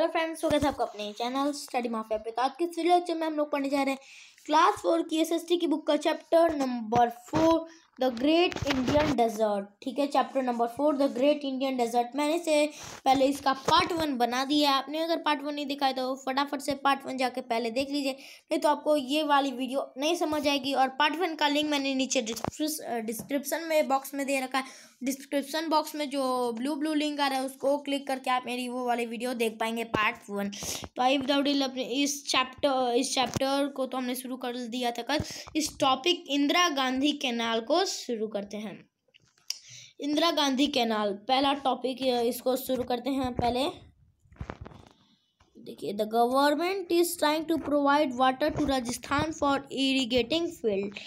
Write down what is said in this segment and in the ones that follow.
hello friends हो गया था अपने चैनल स्टडी माफिया पे तो आज के सीरियल में हम लोग पढ़ने जा रहे हैं क्लास फोर की एसएसटी की बुक का chapter number four the great Indian desert ठीक है chapter number four the great Indian desert मैंने से पहले इसका पार्ट वन बना दिया है आपने अगर पार्ट वन नहीं दिखाया तो फटाफट से पार्ट वन जाके पहले देख लीजिए नहीं तो आपको ये वाली वीडियो नहीं समझ आएगी और पार्ट वन का लिंक मैंने नीचे डिस्क्रिप्सन में बॉक्स में दे रखा है डिस्क्रिप्सन बॉक्स में जो ब्लू ब्लू लिंक आ रहा है उसको क्लिक करके आप मेरी वो वाली वीडियो देख पाएंगे पार्ट वन तो आई विदाउट डिल अपने इस चैप्टर इस चैप्टर को तो हमने शुरू कर दिया था कल इस टॉपिक इंदिरा गांधी कैनाल को शुरू करते हैं इंदिरा गांधी कैनाल पहला टॉपिक इसको शुरू करते हैं पहले देखिए the government is trying to provide water to Rajasthan for irrigating field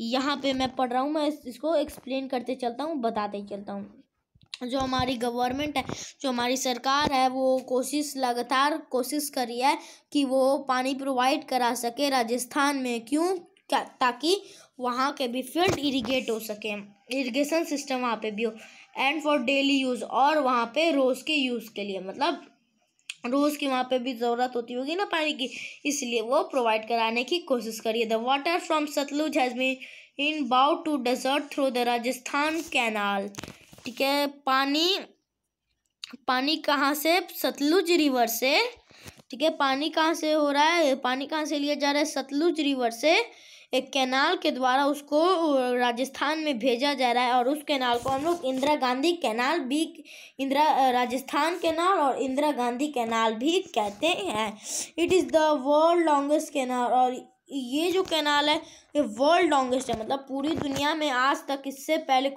यहाँ पे मैं पढ़ रहा हूँ मैं इसको एक्सप्लेन करते चलता हूँ बताते चलता हूँ जो हमारी गवर्नमेंट है जो हमारी सरकार है वो कोशिश लगातार कोशिश कर रही है कि वो पानी प्रोवाइड करा सके राजस्थान में क्यों ताकि वहाँ के भी फील्ड इरिगेट हो सके इरिगेशन सिस्टम वहाँ पे भी हो एंड फॉर डेली यूज़ और वहाँ पे रोज़ के यूज़ के लिए मतलब रोज़ की वहाँ पे भी ज़रूरत होती होगी ना पानी की इसलिए वो प्रोवाइड कराने की कोशिश करिए the water from Sutlej has been in बाउ to desert through the Rajasthan canal ठीक है पानी पानी कहाँ से सतलुज रिवर से ठीक है पानी कहाँ से हो रहा है पानी कहाँ से लिया जा रहा है सतलुज रिवर से एक कैनाल के द्वारा उसको राजस्थान में भेजा जा रहा है और उस कैनाल को हम लोग इंदिरा गांधी कैनाल भी इंदिरा राजस्थान कैनाल और इंदिरा गांधी कैनाल भी कहते हैं it is the world longest canal और ये जो कैनाल है ये वर्ल्ड लॉन्गेस्ट है मतलब पूरी दुनिया में आज तक इससे पहले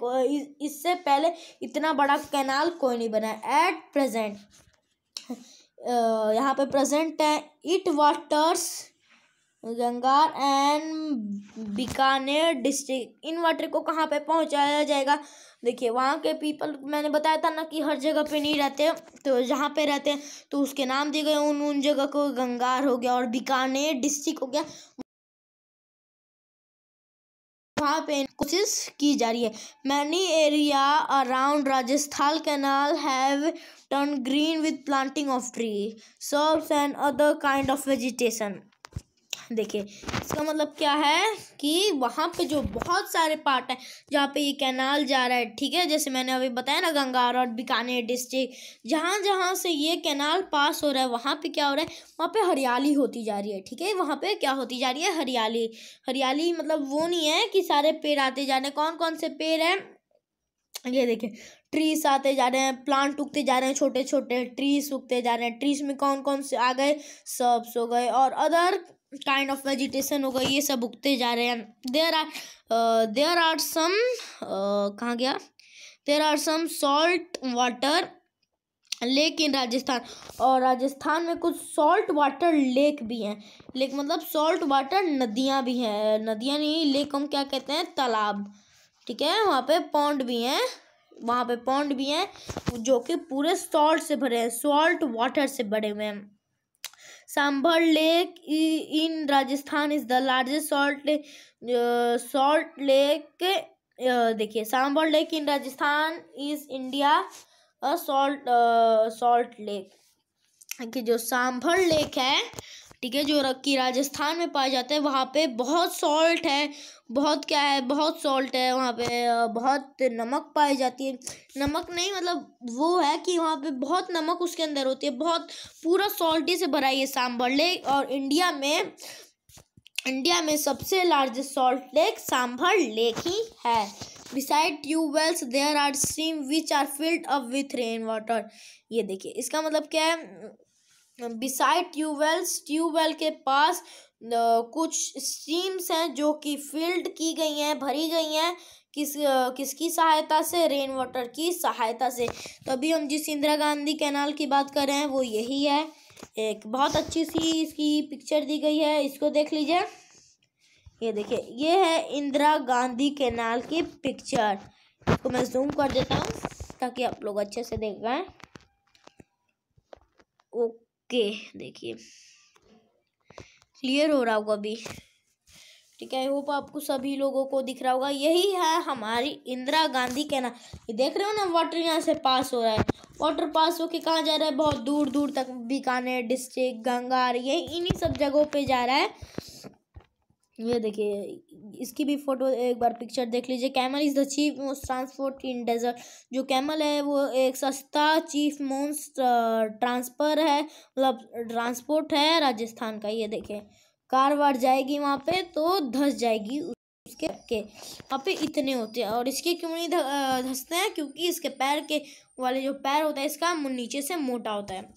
इससे पहले इतना बड़ा कैनाल कोई नहीं बना एट प्रजेंट यहाँ पे प्रेजेंट है इट वाटर्स गंगार एंड बीकानेर डिस्ट्रिक्ट इन वाटर को कहाँ पे पहुँचाया जाएगा देखिए वहाँ के पीपल मैंने बताया था ना कि हर जगह पे नहीं रहते तो जहाँ पे रहते हैं तो उसके नाम दिए गए उन उन जगह को गंगार हो गया और बीकानेर डिस्ट्रिक्ट हो गया वहाँ पे कोशिश की जा रही है many area around Rajasthan canal have turn green with planting of tree shrubs and other kind of vegetation देखिए इसका मतलब क्या है कि वहाँ पे जो बहुत सारे पार्ट हैं जहाँ पे ये कैनाल जा रहा है ठीक है जैसे मैंने अभी बताया ना गंगार और बीकानेर डिस्ट्रिक्ट जहाँ जहाँ से ये कैनाल पास हो रहा है वहाँ पे क्या हो रहा है वहाँ पे हरियाली होती जा रही है ठीक है वहाँ पे क्या होती जा रही है हरियाली हरियाली मतलब वो नहीं है कि सारे पेड़ आते जा रहे हैं कौन कौन से पेड़ हैं ये देखिए ट्रीस आते जा रहे हैं प्लांट उगते जा रहे हैं छोटे छोटे ट्रीस उगते जा रहे हैं ट्रीस में कौन कौन से आ गए सब्स हो गए और अदर काइंड ऑफ वेजिटेशन होगा ये सब उगते जा रहे हैं there are there are some कहाँ गया there are some salt water lake in Rajasthan और राजस्थान में कुछ सॉल्ट वाटर लेक भी हैं लेक मतलब सॉल्ट वाटर नदियाँ भी हैं नदियाँ नहीं लेक हम क्या कहते हैं तालाब ठीक है वहाँ पे पौंड भी हैं वहाँ पे पौंड भी हैं जो कि पूरे सॉल्ट से भरे हैं सॉल्ट वाटर से भरे हुए हैं Sambhar lake in Rajasthan is the largest salt lake salt lake देखिए Sambhar lake in Rajasthan is India salt salt lake जो सांभर लेक है ठीक है जो कि राजस्थान में पाए जाते हैं वहाँ पे बहुत सॉल्ट है बहुत क्या है बहुत सॉल्ट है वहाँ पे बहुत नमक पाई जाती है नमक नहीं मतलब वो है कि वहाँ पे बहुत नमक उसके अंदर होती है बहुत पूरा सॉल्टी से भरा ये सांभर लेक और इंडिया में इंडिया में सबसे largest salt lake Sambhar lake ही है beside tubewells there are stream which are filled up with rain water ये देखिए इसका मतलब क्या है बिसाइड ट्यूबवेल्स ट्यूबवेल के पास कुछ स्ट्रीम्स हैं जो कि फिल्ड की गई हैं भरी गई हैं किस किसकी सहायता से रेन वाटर की सहायता से तो अभी हम जिस इंदिरा गांधी कैनाल की बात कर रहे हैं वो यही है एक बहुत अच्छी सी इसकी पिक्चर दी गई है इसको देख लीजिए ये देखिए ये है इंदिरा गांधी कैनाल की पिक्चर इसको मैं जूम कर देता हूँ ताकि आप लोग अच्छे से देख पाए ओके ओके देखिए क्लियर हो रहा होगा अभी ठीक है आई होप आपको सभी लोगों को दिख रहा होगा यही है हमारी इंदिरा गांधी के ना ये देख रहे हो ना वाटर यहाँ से पास हो रहा है वाटर पास होके कहाँ जा रहा है बहुत दूर दूर तक बीकानेर डिस्ट्रिक्ट गंगार यही इन्हीं सब जगहों पे जा रहा है ये देखिए इसकी भी फोटो एक बार पिक्चर देख लीजिए camel is the chief most transport in desert जो कैमल है वो एक सस्ता चीफ मोस्ट ट्रांसफर है मतलब ट्रांसपोर्ट है राजस्थान का ये देखिए कार वार जाएगी वहाँ पे तो धस जाएगी उसके के वहाँ पे इतने होते हैं और इसके क्यों नहीं धसते हैं क्योंकि इसके पैर के वाले जो पैर होता है इसका नीचे से मोटा होता है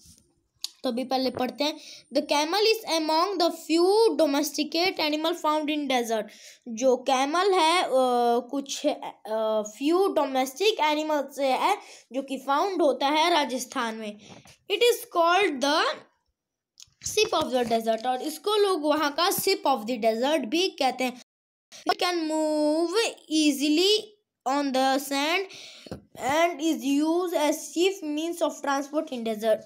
तो अभी पहले पढ़ते हैं the camel is among the few domesticate animal found in desert जो कैमल है आ, कुछ फ्यू डोमेस्टिक एनिमल से है जो कि फाउंड होता है राजस्थान में it is called the ship of the desert और इसको लोग वहाँ का सिप ऑफ द डेजर्ट भी कहते हैं it can move easily on the sand and is used as chief means of transport in desert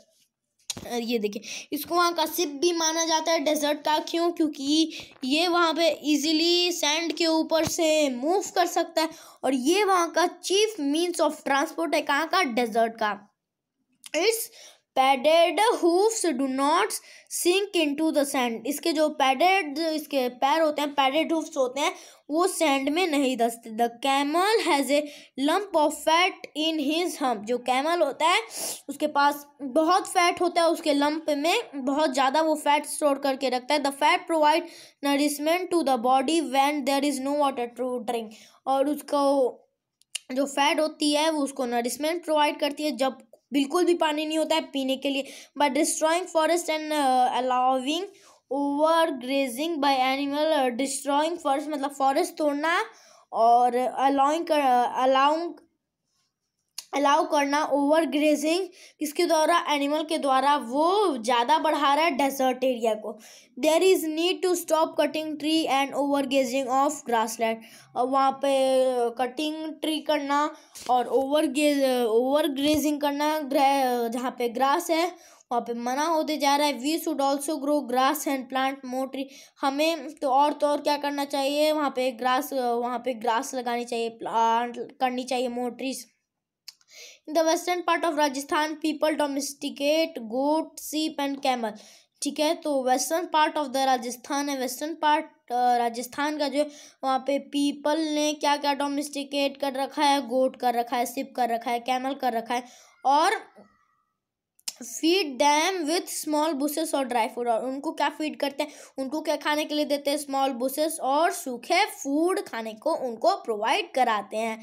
ये देखिए इसको वहाँ का सिप भी माना जाता है डेजर्ट का क्यों क्योंकि ये वहाँ पे इजीली सैंड के ऊपर से मूव कर सकता है और ये वहाँ का चीफ मींस ऑफ ट्रांसपोर्ट है कहाँ का डेजर्ट का इस padded hoofs do not sink into the sand इसके जो पैडेड इसके पैर होते हैं पैडेड हुफ्स होते हैं वो सैंड में नहीं दसते the camel has a lump of fat in his hump जो कैमल होता है उसके पास बहुत फैट होता है उसके लम्प में बहुत ज़्यादा वो फैट स्टोर करके रखता है the fat provide nourishment to the body when there is no water to drink और उसको जो फैट होती है वो उसको नरिशमेंट प्रोवाइड करती है जब बिल्कुल भी पानी नहीं होता है पीने के लिए but destroying forest and allowing overgrazing by animal destroying forest मतलब फॉरेस्ट तोड़ना और अलाउंग अलाउंग अलाउ करना ओवर ग्रेजिंग किसके द्वारा एनिमल के द्वारा वो ज़्यादा बढ़ा रहा है डेजर्ट एरिया को there is need to stop cutting tree and overgrazing of grassland और वहाँ पे कटिंग ट्री करना और ओवर ग्रेज ओवर ग्रेजिंग करना जहाँ पे ग्रास है वहाँ पे मना होते जा रहा है we should also grow grass and plant more tree हमें तो और तो और क्या करना चाहिए वहाँ पे ग्रास वहाँ पे ग्रास लगानी चाहिए प्लांट करनी चाहिए more trees in the western part of Rajasthan people domesticate goat sheep and camel ठीक है तो western part of the Rajasthan है वेस्टर्न पार्ट राजस्थान का जो है वहाँ पे पीपल ने क्या क्या डोमेस्टिकेट कर रखा है गोट कर रखा है सिप कर रखा है कैमल कर रखा है और feed them with small bushes और ड्राई फूड और उनको क्या फीड करते हैं उनको क्या खाने के लिए देते हैं स्मॉल बुसेस और सूखे फूड खाने को उनको प्रोवाइड कराते हैं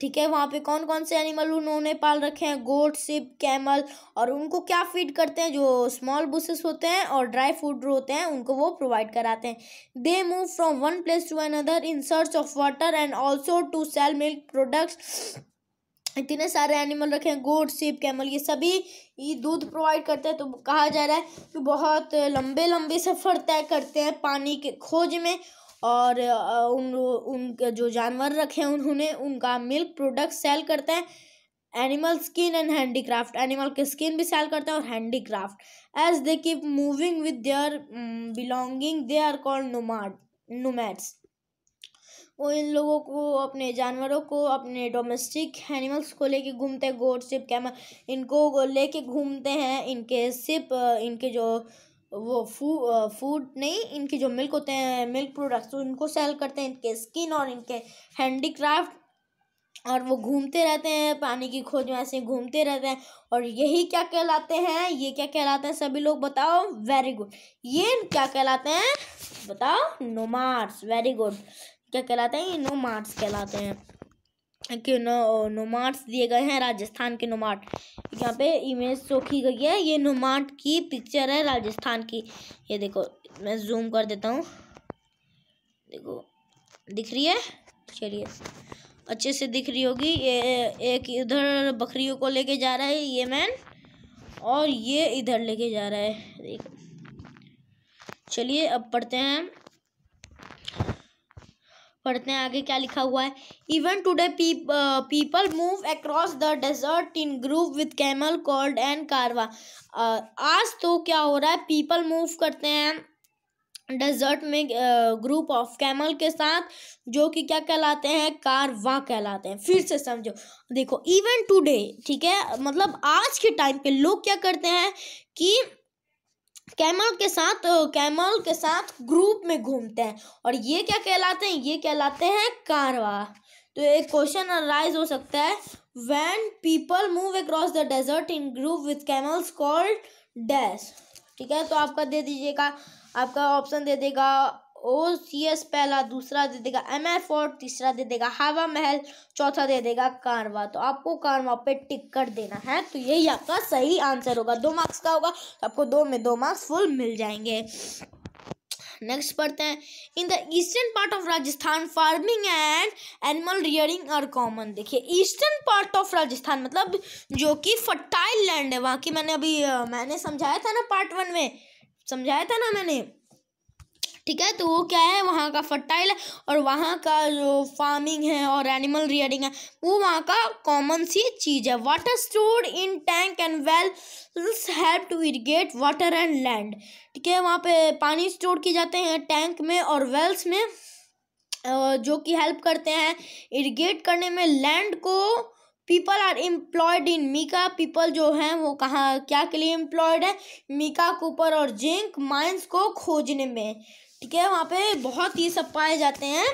ठीक है वहाँ पे कौन कौन से एनिमल उन्होंने पाल रखे हैं गोट सिप कैमल और उनको क्या फीड करते हैं जो स्मॉल बुसेस होते हैं और ड्राई फूड होते हैं उनको वो प्रोवाइड कराते हैं they move from one place to another in search of water and also to sell milk products इतने सारे एनिमल रखे हैं गोट सिप कैमल ये सभी ये दूध प्रोवाइड करते हैं तो कहा जा रहा है कि बहुत लंबे लंबे सफ़र तय करते हैं पानी के खोज में और उन उन जो जानवर रखे हैं उन्होंने उनका मिल्क प्रोडक्ट सेल करते हैं animal skin and handicraft animal के स्किन भी सेल करते हैं और handicraft as they keep moving with their belonging they are called nomad nomads वो इन लोगों को अपने जानवरों को अपने डोमेस्टिक एनिमल्स को लेके घूमते हैं गोट सिप कैमल इनको लेके घूमते हैं इनके सिप इनके जो वो फू फूड नहीं इनके जो मिल्क होते हैं मिल्क प्रोडक्ट्स उनको सेल करते हैं इनके स्किन और इनके हैंडीक्राफ्ट और वो घूमते रहते हैं पानी की खोज में ऐसे घूमते रहते हैं और यही क्या कहलाते हैं ये क्या कहलाते हैं सभी लोग बताओ वेरी गुड ये क्या कहलाते हैं बताओ नोमार्स वेरी गुड क्या कहलाते हैं ये नोमार्स कहलाते हैं के नुमाट्स दिए गए हैं राजस्थान के नोमार्ट यहाँ पे इमेज शो की गई है ये नोमार्ट की पिक्चर है राजस्थान की ये देखो मैं जूम कर देता हूँ देखो दिख रही है चलिए अच्छे से दिख रही होगी ये एक इधर बकरियों को लेके जा रहा है ये मैन और ये इधर लेके जा रहा है देखो चलिए अब पढ़ते हैं पढ़ते हैं आगे क्या लिखा हुआ है even today people move across the desert in group with camel called and caravan आज तो क्या हो रहा है पीपल मूव करते हैं डेजर्ट में ग्रुप ऑफ कैमल के साथ जो कि क्या कहलाते हैं कारवा कहलाते हैं फिर से समझो देखो इवन टुडे ठीक है मतलब आज के टाइम पे लोग क्या करते हैं कि कैमल के साथ कैमल के साथ ग्रुप में घूमते हैं और ये क्या कहलाते हैं ये कहलाते हैं कारवा तो एक क्वेश्चन अराइज हो सकता है when people move across the desert in group with camels called dash ठीक है तो आपका दे दीजिएगा आपका ऑप्शन दे देगा ओ सी एस पहला दूसरा दे देगा एम एफ और तीसरा दे देगा हवा महल चौथा दे देगा कारवा तो आपको कारवा पे टिक कर देना है तो यही आपका सही आंसर होगा दो मार्क्स का होगा तो आपको दो में दो मार्क्स फुल मिल जाएंगे नेक्स्ट पढ़ते हैं in the eastern part of Rajasthan farming and animal rearing are common देखिए ईस्टर्न पार्ट ऑफ राजस्थान मतलब जो कि फर्टाइल लैंड है वहाँ की मैंने अभी मैंने समझाया था ना पार्ट वन में समझाया था ना मैंने ठीक है तो वो क्या है वहाँ का फर्टाइल और वहाँ का जो फार्मिंग है और एनिमल रियरिंग है वो वहाँ का कॉमन सी चीज़ है water store in tank and wells help to irrigate water and land ठीक है वहाँ पे पानी स्टोर किए जाते हैं टैंक में और वेल्स में जो कि हेल्प करते हैं इरीगेट करने में लैंड को people are employed in mica people जो हैं वो कहाँ क्या के लिए एम्प्लॉयड है मीका कूपर और जिंक माइंस को खोजने में ठीक है वहाँ पे बहुत ही सब पाए जाते हैं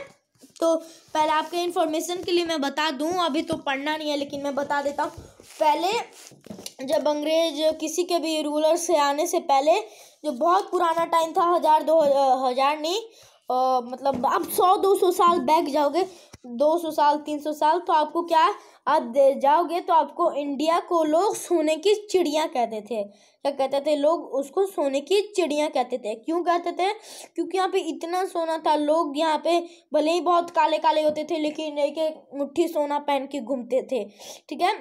तो पहले आपके इन्फॉर्मेशन के लिए मैं बता दूँ अभी तो पढ़ना नहीं है लेकिन मैं बता देता हूँ पहले जब अंग्रेज किसी के भी रूलर से आने से पहले जो बहुत पुराना टाइम था हज़ार दो हज़ार नहीं आ, मतलब आप सौ दो सौ साल बैक जाओगे दो सौ साल तीन सौ साल तो आपको क्या आप जाओगे तो आपको इंडिया को लोग सोने की चिड़िया कहते थे क्या कहते थे लोग उसको सोने की चिड़िया कहते थे क्यों कहते थे क्योंकि यहाँ पे इतना सोना था लोग यहाँ पे भले ही बहुत काले काले होते थे लेकिन एक एक मुट्ठी सोना पहन के घूमते थे ठीक है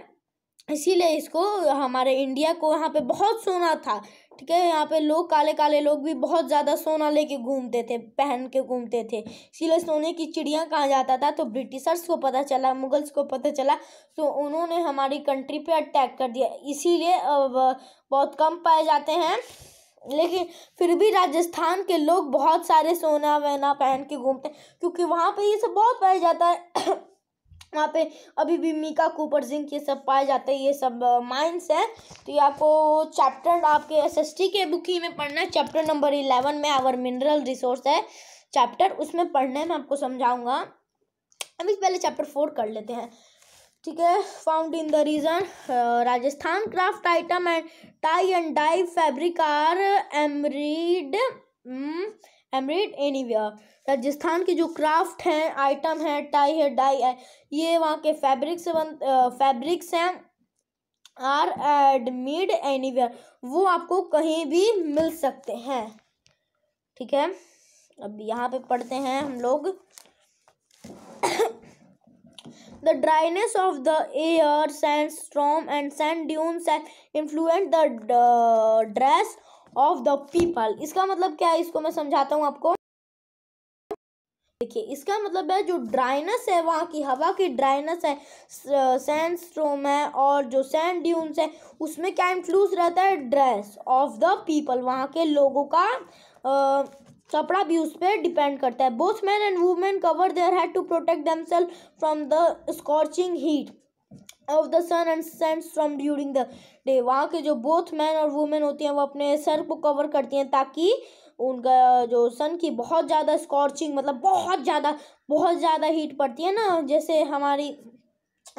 इसीलिए इसको हमारे इंडिया को यहाँ पे बहुत सोना था ठीक है यहाँ पे लोग काले काले लोग भी बहुत ज़्यादा सोना लेके घूमते थे पहन के घूमते थे इसीलिए सोने की चिड़िया कहाँ जाता था तो ब्रिटिशर्स को पता चला मुगल्स को पता चला तो उन्होंने हमारी कंट्री पे अटैक कर दिया इसीलिए बहुत कम पाए जाते हैं लेकिन फिर भी राजस्थान के लोग बहुत सारे सोना वहना पहन के घूमते हैं क्योंकि वहाँ पर ये सब बहुत पाया जाता है वहाँ पे अभी भी मीका कूपर जिंक ये सब पाए जाते हैं ये सब माइंस हैं तो ये आपको चैप्टर आपके एसएसटी के बुक ही में पढ़ना है चैप्टर नंबर इलेवन में आवर मिनरल रिसोर्स है चैप्टर उसमें पढ़ने में आपको समझाऊंगा अभी पहले चैप्टर फोर कर लेते हैं ठीक है found in the region Rajasthan craft item and tie and dye fabric are embroidered embroidered any Rajasthan के जो क्राफ्ट हैं आइटम है टाई है डाई है ये वहाँ के फैब्रिक से बन फैब्रिक्स हैं आर मेड एनी वो आपको कहीं भी मिल सकते हैं ठीक है अब यहाँ पे पढ़ते हैं हम लोग the dryness of the air sand storm and sand dunes influence the dress of the people इसका मतलब क्या है इसको मैं समझाता हूँ आपको देखिए इसका मतलब है जो ड्राइनेस है वहाँ की हवा की ड्राइनेस है सैंड स्ट्रोम है और जो सैंड ड्यून्स है उसमें क्या इंक्लूस रहता है ड्रेस ऑफ द पीपल वहाँ के लोगों का कपड़ा भी उस पर डिपेंड करता है both man and women cover their head to protect themself from the scorching heat of the sun and sands from during the day वहाँ के जो बोथ मैन और वुमेन होती हैं वो अपने सर को कवर करती हैं ताकि उनका जो सन की बहुत ज़्यादा स्कॉर्चिंग मतलब बहुत ज़्यादा बहुत ज़्यादा हीट पड़ती है ना जैसे हमारी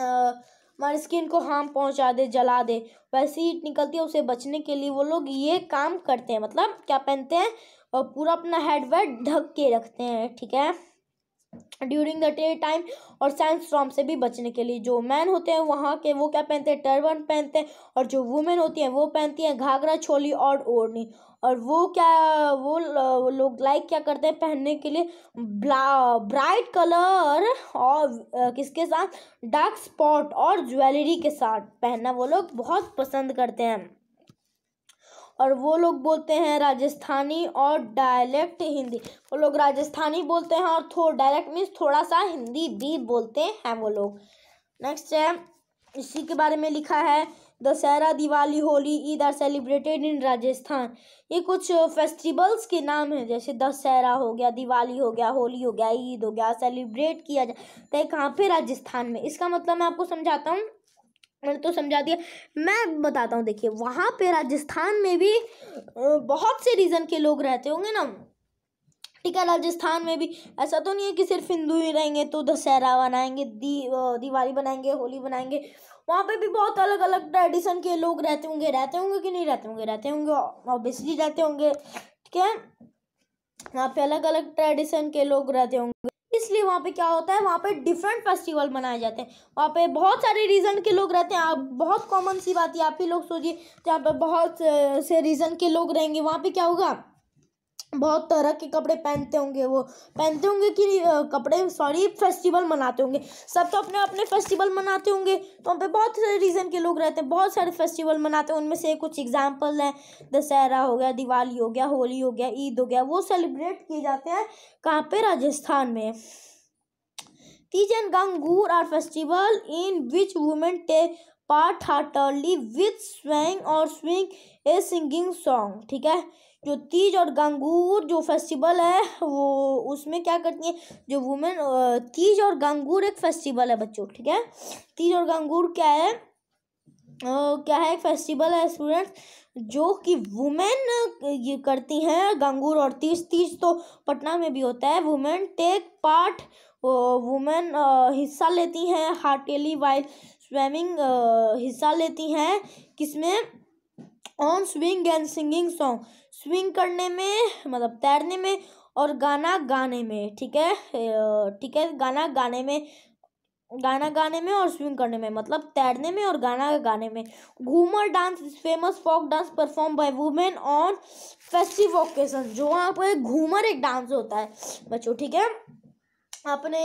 हमारी स्किन को हार्म पहुँचा दे जला दे वैसी हीट निकलती है उसे बचने के लिए वो लोग ये काम करते हैं मतलब क्या पहनते हैं और पूरा अपना हेड वेड ढक के रखते हैं ठीक है ड्यूरिंग द डे टाइम और सैंड स्ट्रॉम से भी बचने के लिए जो मैन होते हैं वहाँ के वो क्या पहनते हैं टर्बन पहनते हैं और जो वुमेन होती हैं वो पहनती हैं घाघरा छोली और ओढ़नी और वो क्या वो लोग लाइक क्या करते हैं पहनने के लिए ब्राइट कलर और किसके साथ डार्क स्पॉट और ज्वेलरी के साथ पहनना वो लोग बहुत पसंद करते हैं और वो लोग बोलते हैं राजस्थानी और डायलेक्ट हिंदी वो लोग राजस्थानी बोलते हैं और थो डायलेक्ट मीन्स थोड़ा सा हिंदी भी बोलते हैं वो लोग नेक्स्ट है इसी के बारे में लिखा है Dussehra Diwali Holi Eid are celebrated in Rajasthan ये कुछ फेस्टिवल्स के नाम हैं जैसे दशहरा हो गया दिवाली हो गया होली हो गया ईद हो गया सेलिब्रेट किया जाता तो है कहाँ पे राजस्थान में इसका मतलब मैं आपको समझाता हूँ मैंने तो समझा दिया मैं बताता हूँ देखिए वहाँ पे राजस्थान में भी बहुत से रीज़न के लोग रहते होंगे ना ठीक है राजस्थान में भी ऐसा तो नहीं है कि सिर्फ हिंदू ही रहेंगे तो दशहरा बनाएंगे दी दिवाली बनाएंगे होली बनाएंगे वहाँ पे भी बहुत अलग अलग ट्रेडिशन के लोग रहते होंगे रहते होंगे कि नहीं रहते होंगे रहते होंगे ऑब्वियसली रहते होंगे ठीक है वहाँ पे अलग अलग ट्रेडिशन के लोग रहते होंगे इसलिए वहाँ पे क्या होता है वहाँ पे डिफरेंट फेस्टिवल मनाए जाते हैं वहाँ पे बहुत सारे रीज़न के लोग रहते हैं आप बहुत कॉमन सी बात है आप ही लोग सोचिए जहाँ पे बहुत से रीज़न के लोग रहेंगे वहाँ पे क्या होगा बहुत तरह के कपड़े पहनते होंगे वो पहनते होंगे कि कपड़े सॉरी फेस्टिवल मनाते होंगे सब तो अपने अपने फेस्टिवल मनाते होंगे तो वहाँ पे बहुत सारे रीज़न के लोग रहते हैं बहुत सारे फेस्टिवल मनाते हैं उनमें से कुछ एग्जाम्पल है दशहरा हो गया दिवाली हो गया होली हो गया ईद हो गया वो सेलिब्रेट किए जाते हैं कहाँ पर राजस्थान में Teej and Gangaur are festival in which women take part heartily with swing और स्विंग ए सिंगिंग सॉन्ग ठीक है जो तीज और गंगूर जो फेस्टिवल है वो उसमें क्या करती हैं जो वुमेन तीज और गंगूर एक फेस्टिवल है बच्चों ठीक है तीज और गंगूर क्या है Uh, क्या है फेस्टिवल है स्टूडेंट्स जो कि वुमेन ये करती हैं गंगूर और तीज तीज तो पटना में भी होता है वुमेन टेक पार्ट वुमेन हिस्सा लेती हैं हार्टेली वाइल स्विमिंग हिस्सा लेती हैं किसमें on swing and singing song swing करने में मतलब तैरने में और गाना गाने में ठीक है ठीक है गाना गाने में गाना गाने में और स्विंग करने में मतलब तैरने में और गाना गाने में Ghoomar dance is famous folk dance perform by women on festive occasion जो वहाँ पर घूमर एक डांस होता है बच्चों ठीक है आपने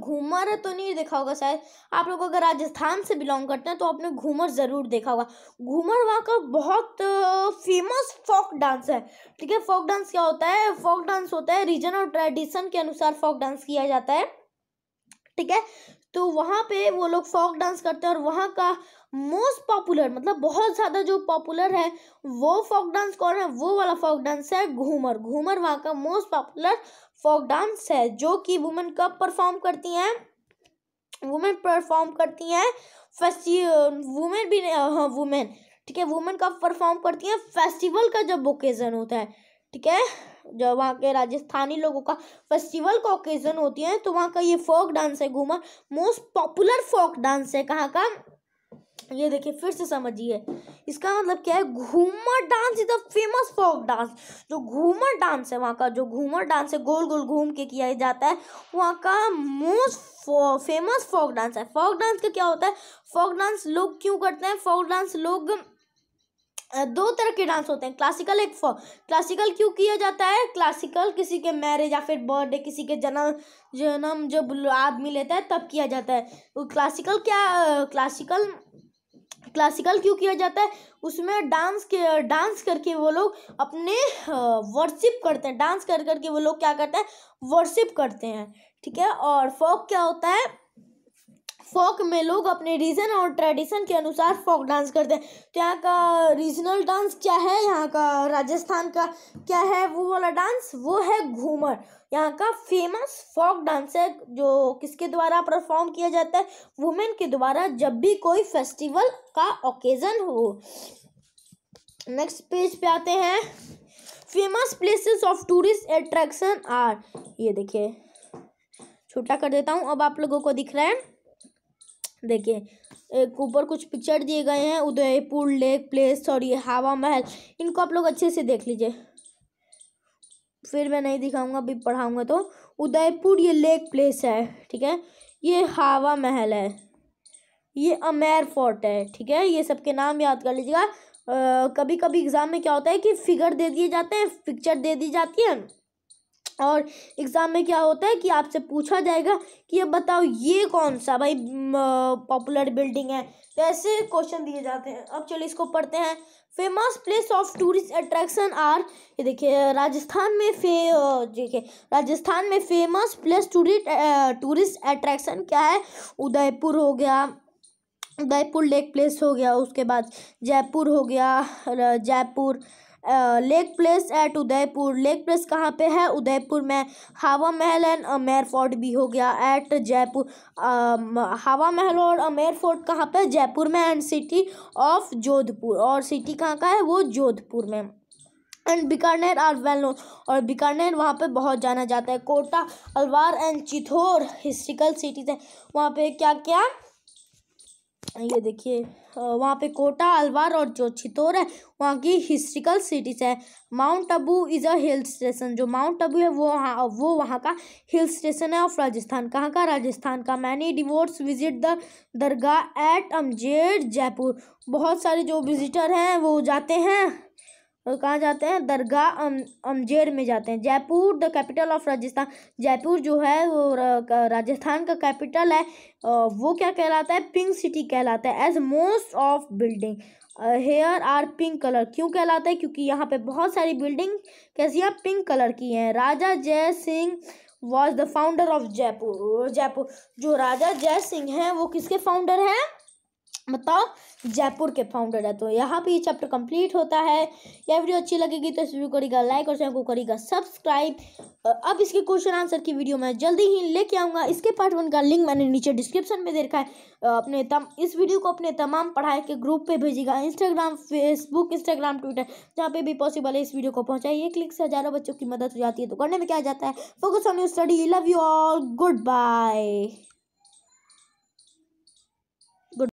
घूमर तो नहीं देखा होगा शायद आप लोग अगर राजस्थान से बिलोंग करते हैं तो आपने घूमर ज़रूर देखा होगा घूमर वहाँ का बहुत फेमस फोक डांस है ठीक है फोक डांस क्या होता है फोक डांस होता है रीजन और ट्रेडिशन के अनुसार फोक डांस किया जाता है ठीक है तो वहाँ पे वो लोग फोक डांस करते हैं और वहाँ का मोस्ट पॉपुलर मतलब बहुत ज़्यादा जो पॉपुलर है वो फोक डांस कौन है वो वाला फोक डांस है घूमर घूमर वहाँ का मोस्ट पॉपुलर फोक डांस है जो कि वुमेन कब परफॉर्म करती हैं वुमेन परफॉर्म करती हैं फेस्टि वुमेन भी हाँ वुमेन ठीक है वुमेन कब परफॉर्म करती हैं फेस्टिवल का जब ओकेज़न होता है ठीक है जब वहाँ के राजस्थानी लोगों का फेस्टिवल का ओकेज़न होती है तो वहाँ का ये फोक डांस है Ghoomar most popular folk dance है कहाँ का ये देखिए फिर से समझिए इसका मतलब क्या है Ghoomar dance is the famous folk dance जो घूमर डांस है वहाँ का जो घूमर डांस है गोल गोल घूम के किया जाता है वहाँ का मोस्ट फेमस फोक डांस है फोक डांस का क्या होता है फोक डांस लोग क्यों करते हैं फोक डांस लोग दो तरह के डांस होते हैं क्लासिकल एक फॉक क्लासिकल क्यों किया जाता है क्लासिकल किसी के मैरिज या फिर बर्थडे किसी के जन्म जन्म जब आदमी लेता है तब किया जाता है क्लासिकल क्या क्लासिकल क्लासिकल क्यों किया जाता है उसमें डांस के डांस करके वो लोग अपने वर्शिप करते हैं डांस कर करके वो लोग क्या करते हैं वर्शिप करते हैं ठीक है और फोक क्या होता है फोक में लोग अपने रीजन और ट्रेडिशन के अनुसार फोक डांस करते हैं तो यहाँ का रीजनल डांस क्या है यहाँ का राजस्थान का क्या है वो वाला डांस वो है घूमर यहाँ का फेमस फोक डांस है जो किसके द्वारा परफॉर्म किया जाता है वुमेन के द्वारा जब भी कोई फेस्टिवल का ओकेज़न हो नेक्स्ट पेज पे आते हैं famous places of tourist attraction are ये देखिए छोटा कर देता हूँ अब आप लोगों को दिख रहा है देखिए एक ऊपर कुछ पिक्चर दिए गए हैं उदयपुर लेक प्लेस और ये हवा महल इनको आप लोग अच्छे से देख लीजिए फिर मैं नहीं दिखाऊंगा अभी पढ़ाऊंगा तो उदयपुर ये लेक प्लेस है ठीक है ये हवा महल है ये अमेर फोर्ट है ठीक है ये सबके नाम याद कर लीजिएगा कभी कभी एग्ज़ाम में क्या होता है कि फिगर दे दिए जाते हैं पिक्चर दे दी जाती है और एग्ज़ाम में क्या होता है कि आपसे पूछा जाएगा कि अब बताओ ये कौन सा भाई पॉपुलर बिल्डिंग है तो ऐसे क्वेश्चन दिए जाते हैं अब चलिए इसको पढ़ते हैं famous place of tourist attraction are ये देखिए राजस्थान में फे देखिए राजस्थान में famous place tourist tourist attraction क्या है उदयपुर हो गया उदयपुर लेक प्लेस हो गया उसके बाद जयपुर हो गया Jaipur lake place at Udaipur lake place कहाँ पे है उदयपुर में हवा महल एंड अमेर फोर्ट भी हो गया एट जयपुर हवा महल और अमेर फोर्ट कहाँ पे जयपुर में एंड सिटी ऑफ जोधपुर और सिटी कहाँ का है वो जोधपुर में and Bikaner are well known और बीकानेर वहाँ पे बहुत जाना जाता है Kota Alwar and Chittor historical cities हैं वहाँ पे क्या क्या ये देखिए वहाँ पे कोटा अलवर और जो छितौर है वहाँ की हिस्ट्रिकल सिटीज़ है mount Abu is a hill station जो माउंट अबू है वो वहाँ वो वहाँ का हिल स्टेशन है ऑफ राजस्थान कहाँ का राजस्थान का many devotees visit the dargah at अमजेर जयपुर बहुत सारे जो विजिटर हैं वो जाते हैं और कहाँ जाते हैं दरगाह अमजेर में जाते हैं Jaipur the capital of Rajasthan Jaipur जो है वो राजस्थान का कैपिटल है वो क्या कहलाता है पिंक सिटी कहलाता है as most of building here are pink colour क्यों कहलाता है क्योंकि यहाँ पे बहुत सारी बिल्डिंग कैसी है पिंक कलर की हैं Raja Jai Singh was the founder of Jaipur Jaipur जो राजा जय सिंह हैं वो किसके फाउंडर हैं बताओ जयपुर के फाउंडर है तो यहाँ पे ये चैप्टर कंप्लीट होता है यह वीडियो अच्छी लगेगी तो इस वीडियो करेगा लाइक और चैनल को करेगा सब्सक्राइब अब इसके क्वेश्चन आंसर की वीडियो मैं जल्दी ही लेके आऊँगा इसके पार्ट वन का लिंक मैंने नीचे डिस्क्रिप्शन में दे रखा है अपने तम इस वीडियो को अपने तमाम पढ़ाई के ग्रुप पर भेजेगा इंस्टाग्राम फेसबुक इंस्टाग्राम ट्विटर जहाँ पर भी पॉसिबल है इस वीडियो को पहुँचाइए क्लिक से हज़ारों बच्चों की मदद हो जाती है तो करने में क्या जाता है focus on you study love you all good bye